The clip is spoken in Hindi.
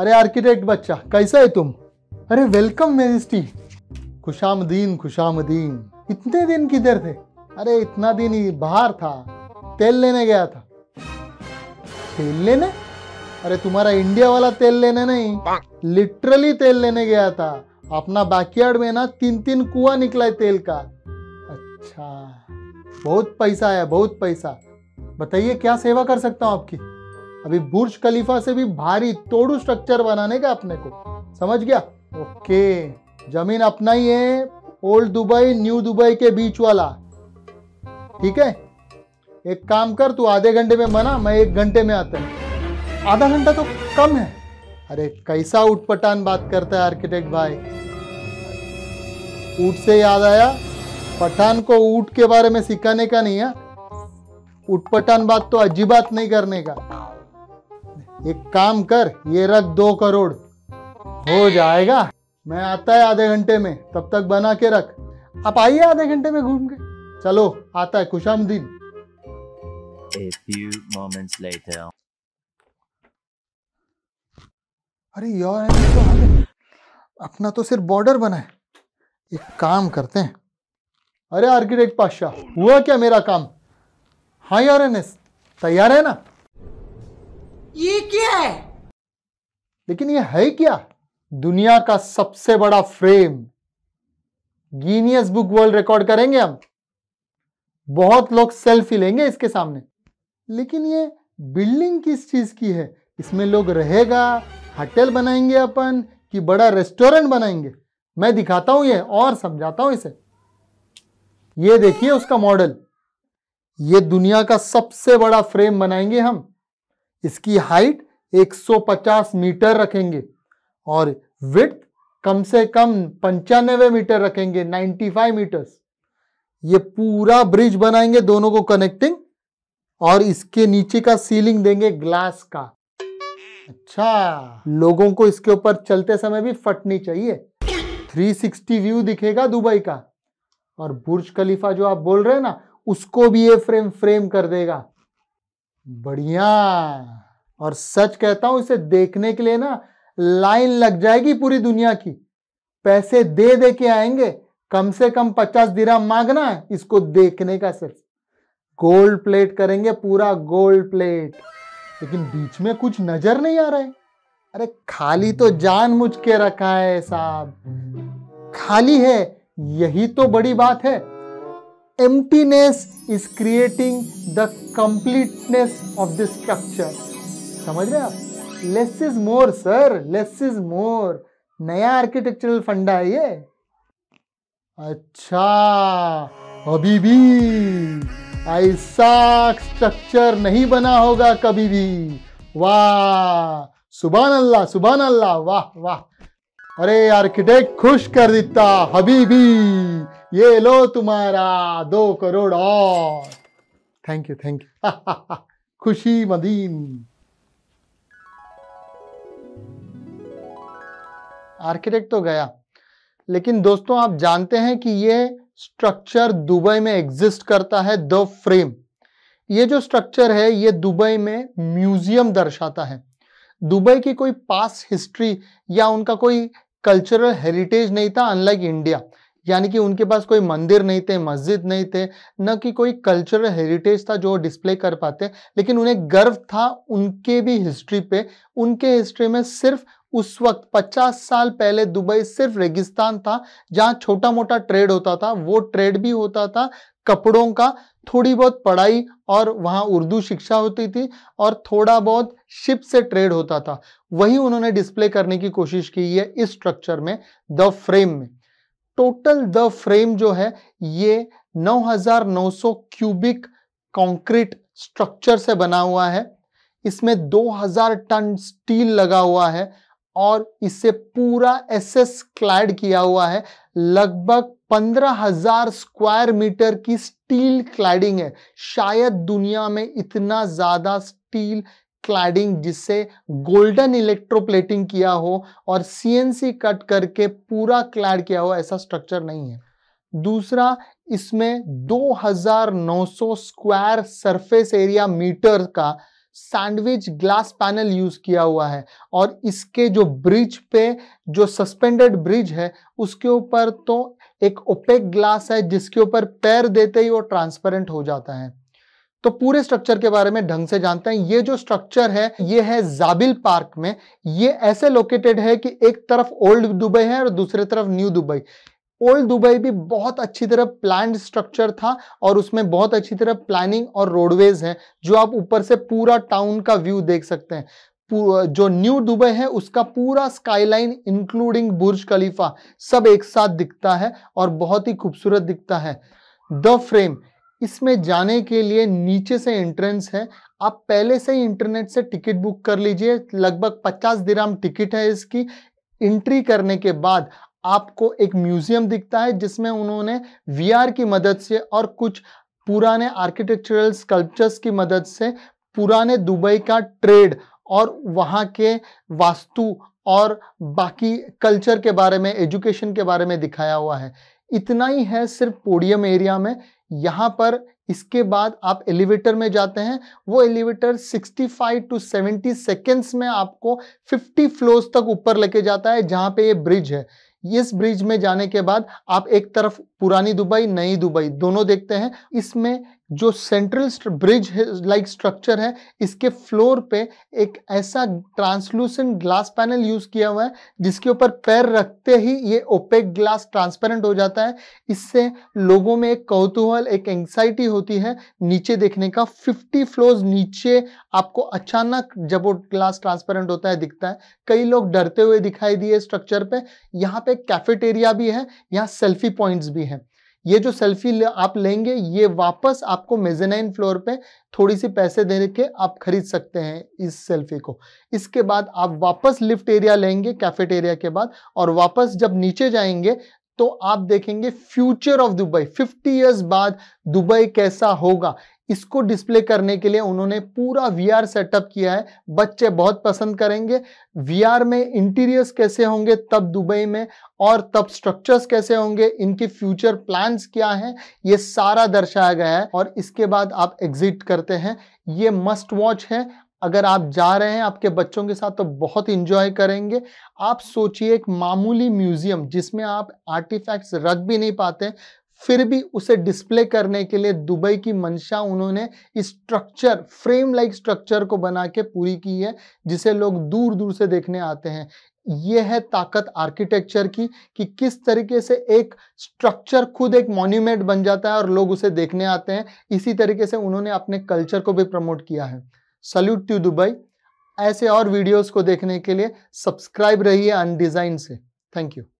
अरे आर्किटेक्ट बच्चा कैसा है तुम अरे वेलकम मेजिस्टी खुशामदीन खुशामदीन इतने दिन किधर थे अरे इतना दिन ही बाहर था तेल लेने गया था तेल लेने अरे तुम्हारा इंडिया वाला तेल लेने नहीं लिटरली तेल लेने गया था अपना बैकयार्ड में ना तीन तीन कुआ निकला है तेल का अच्छा बहुत पैसा आया बहुत पैसा बताइए क्या सेवा कर सकता हूँ आपकी अभी बुर्ज खलीफा से भी भारी तोड़ू स्ट्रक्चर बनाने का अपने को समझ गया ओके जमीन अपना ही है ओल्ड दुबई न्यू दुबई के बीच वाला ठीक है एक काम कर तू आधे घंटे में मना मैं एक घंटे में आता हूँ आधा घंटा तो कम है अरे कैसा उठपटान बात करता है आर्किटेक्ट भाई ऊट से याद आया पठान को ऊट के बारे में सिखाने का नहीं है उठपटान बात तो बात नहीं करने का एक काम कर ये रख दो करोड़ हो जाएगा मैं आता है आधे घंटे में तब तक बना के रख आप आइए आधे घंटे में घूम के चलो आता है खुशामदीन दिन अरे यार तो अपना तो सिर्फ बॉर्डर बना है एक काम करते हैं अरे आर्किटेक्ट पाशाह हुआ क्या मेरा काम हाँ यार तैयार है ना ये क्या है लेकिन ये है क्या दुनिया का सबसे बड़ा frame Guinness book world record करेंगे हम बहुत लोग सेल्फी लेंगे इसके सामने लेकिन ये बिल्डिंग किस चीज़ की है इसमें लोग रहेगा होटल बनाएंगे अपन कि बड़ा रेस्टोरेंट बनाएंगे मैं दिखाता हूं ये और समझाता हूं इसे ये देखिए उसका मॉडल ये दुनिया का सबसे बड़ा फ्रेम बनाएंगे हम इसकी हाइट 150 मीटर रखेंगे और विथ कम से कम पंचानवे मीटर रखेंगे 95 मीटर्स ये पूरा ब्रिज बनाएंगे दोनों को कनेक्टिंग और इसके नीचे का सीलिंग देंगे ग्लास का अच्छा लोगों को इसके ऊपर चलते समय भी फटनी चाहिए 360 व्यू दिखेगा दुबई का और बुर्ज खलीफा जो आप बोल रहे हैं ना उसको भी ये फ्रेम फ्रेम कर देगा बढ़िया और सच कहता हूं इसे देखने के लिए ना लाइन लग जाएगी पूरी दुनिया की पैसे दे दे के आएंगे कम से कम पचास दिरा मांगना है इसको देखने का सिर्फ गोल्ड प्लेट करेंगे पूरा गोल्ड प्लेट लेकिन बीच में कुछ नजर नहीं आ रहा है अरे खाली तो जान मुझ के रखा है साहब खाली है यही तो बड़ी बात है emptiness is creating the completeness of the structure समझ रहे आप less is more sir less is more नया आर्किटेक्चरल फंडा है ये अच्छा अभी भी ऐसा स्ट्रक्चर नहीं बना होगा कभी भी वाह सुबह अल्लाह सुबह अल्लाह वाह वाह अरे आर्किटेक्ट खुश कर देता अभी भी। ये लो तुम्हारा दो करोड़ और थैंक यू थैंक यू खुशी मदीन आर्किटेक्ट तो गया लेकिन दोस्तों आप जानते हैं कि ये स्ट्रक्चर दुबई में एग्जिस्ट करता है द फ्रेम ये जो स्ट्रक्चर है ये दुबई में म्यूजियम दर्शाता है दुबई की कोई पास हिस्ट्री या उनका कोई कल्चरल हेरिटेज नहीं था अनलाइक इंडिया यानी कि उनके पास कोई मंदिर नहीं थे मस्जिद नहीं थे न कि कोई कल्चरल हेरिटेज था जो डिस्प्ले कर पाते लेकिन उन्हें गर्व था उनके भी हिस्ट्री पे उनके हिस्ट्री में सिर्फ उस वक्त 50 साल पहले दुबई सिर्फ रेगिस्तान था जहाँ छोटा मोटा ट्रेड होता था वो ट्रेड भी होता था कपड़ों का थोड़ी बहुत पढ़ाई और वहाँ उर्दू शिक्षा होती थी और थोड़ा बहुत शिप से ट्रेड होता था वही उन्होंने डिस्प्ले करने की कोशिश की है इस स्ट्रक्चर में द फ्रेम में टोटल द फ्रेम जो है ये 9,900 क्यूबिक कंक्रीट स्ट्रक्चर से बना हुआ है इसमें 2000 टन स्टील लगा हुआ है और इसे पूरा एसएस क्लैड किया हुआ है लगभग 15,000 स्क्वायर मीटर की स्टील क्लैडिंग है शायद दुनिया में इतना ज़्यादा स्टील क्लैडिंग जिससे गोल्डन इलेक्ट्रोप्लेटिंग किया हो और सीएनसी कट करके पूरा क्लैड किया हो ऐसा स्ट्रक्चर नहीं है दूसरा इसमें 2900 स्क्वायर सरफेस एरिया मीटर का सैंडविच ग्लास पैनल यूज किया हुआ है और इसके जो ब्रिज पे जो सस्पेंडेड ब्रिज है उसके ऊपर तो एक ओपेक ग्लास है जिसके ऊपर पैर देते ही वो ट्रांसपेरेंट हो जाता है तो पूरे स्ट्रक्चर के बारे में ढंग से जानते हैं ये जो स्ट्रक्चर है ये है जाबिल पार्क में ये ऐसे लोकेटेड है कि एक तरफ ओल्ड दुबई है और दूसरे तरफ न्यू दुबई ओल्ड दुबई भी बहुत अच्छी तरह प्लान स्ट्रक्चर था और उसमें बहुत अच्छी तरह प्लानिंग और रोडवेज हैं जो आप ऊपर से पूरा टाउन का व्यू देख सकते हैं जो न्यू दुबई है उसका पूरा स्काईलाइन इंक्लूडिंग बुर्ज खलीफा सब एक साथ दिखता है और बहुत ही खूबसूरत दिखता है द फ्रेम इसमें जाने के लिए नीचे से एंट्रेंस है आप पहले से ही इंटरनेट से टिकट बुक कर लीजिए लगभग 50 दिराम टिकट है इसकी एंट्री करने के बाद आपको एक म्यूजियम दिखता है जिसमें उन्होंने वीआर की मदद से और कुछ पुराने आर्किटेक्चरल स्कल्पचर्स की मदद से पुराने दुबई का ट्रेड और वहाँ के वास्तु और बाकी कल्चर के बारे में एजुकेशन के बारे में दिखाया हुआ है इतना ही है सिर्फ पोडियम एरिया में यहाँ पर इसके बाद आप एलिवेटर में जाते हैं वो एलिवेटर 65 टू 70 सेकेंड्स में आपको 50 फ्लोर्स तक ऊपर लेके जाता है जहाँ पे ये ब्रिज है इस ब्रिज में जाने के बाद आप एक तरफ पुरानी दुबई नई दुबई दोनों देखते हैं इसमें जो सेंट्रल ब्रिज लाइक स्ट्रक्चर है इसके फ्लोर पे एक ऐसा ट्रांसलूसेंट ग्लास पैनल यूज किया हुआ है जिसके ऊपर पैर रखते ही ये ओपेक ग्लास ट्रांसपेरेंट हो जाता है इससे लोगों में एक कौतूहल एक एंग्जाइटी होती है नीचे देखने का 50 फ्लोर्स नीचे आपको अचानक जब वो ग्लास ट्रांसपेरेंट होता है दिखता है कई लोग डरते हुए दिखाई दिए स्ट्रक्चर पे यहाँ पे कैफेटेरिया भी है यहाँ सेल्फी पॉइंट्स भी हैं ये जो सेल्फी ले, आप लेंगे ये वापस आपको मेजेनाइन फ्लोर पे थोड़ी सी पैसे दे के आप खरीद सकते हैं इस सेल्फी को इसके बाद आप वापस लिफ्ट एरिया लेंगे कैफेटेरिया के बाद और वापस जब नीचे जाएंगे तो आप देखेंगे फ्यूचर ऑफ दुबई 50 इयर्स बाद दुबई कैसा होगा इसको डिस्प्ले करने के लिए उन्होंने पूरा वीआर सेटअप किया है बच्चे बहुत पसंद करेंगे वीआर में इंटीरियर्स कैसे होंगे तब दुबई में और तब स्ट्रक्चर्स कैसे होंगे इनके फ्यूचर प्लान्स क्या हैं ये सारा दर्शाया गया है और इसके बाद आप एग्जिट करते हैं ये मस्ट वॉच है अगर आप जा रहे हैं आपके बच्चों के साथ तो बहुत इंजॉय करेंगे आप सोचिए एक मामूली म्यूजियम जिसमें आप आर्टिफैक्ट्स रख भी नहीं पाते फिर भी उसे डिस्प्ले करने के लिए दुबई की मंशा उन्होंने स्ट्रक्चर फ्रेम लाइक स्ट्रक्चर को बना के पूरी की है जिसे लोग दूर दूर से देखने आते हैं यह है ताकत आर्किटेक्चर की कि किस तरीके से एक स्ट्रक्चर खुद एक मॉन्यूमेंट बन जाता है और लोग उसे देखने आते हैं इसी तरीके से उन्होंने अपने कल्चर को भी प्रमोट किया है सल्यूट टू दुबई ऐसे और वीडियोस को देखने के लिए सब्सक्राइब रहिए अनडिज़ाइन से थैंक यू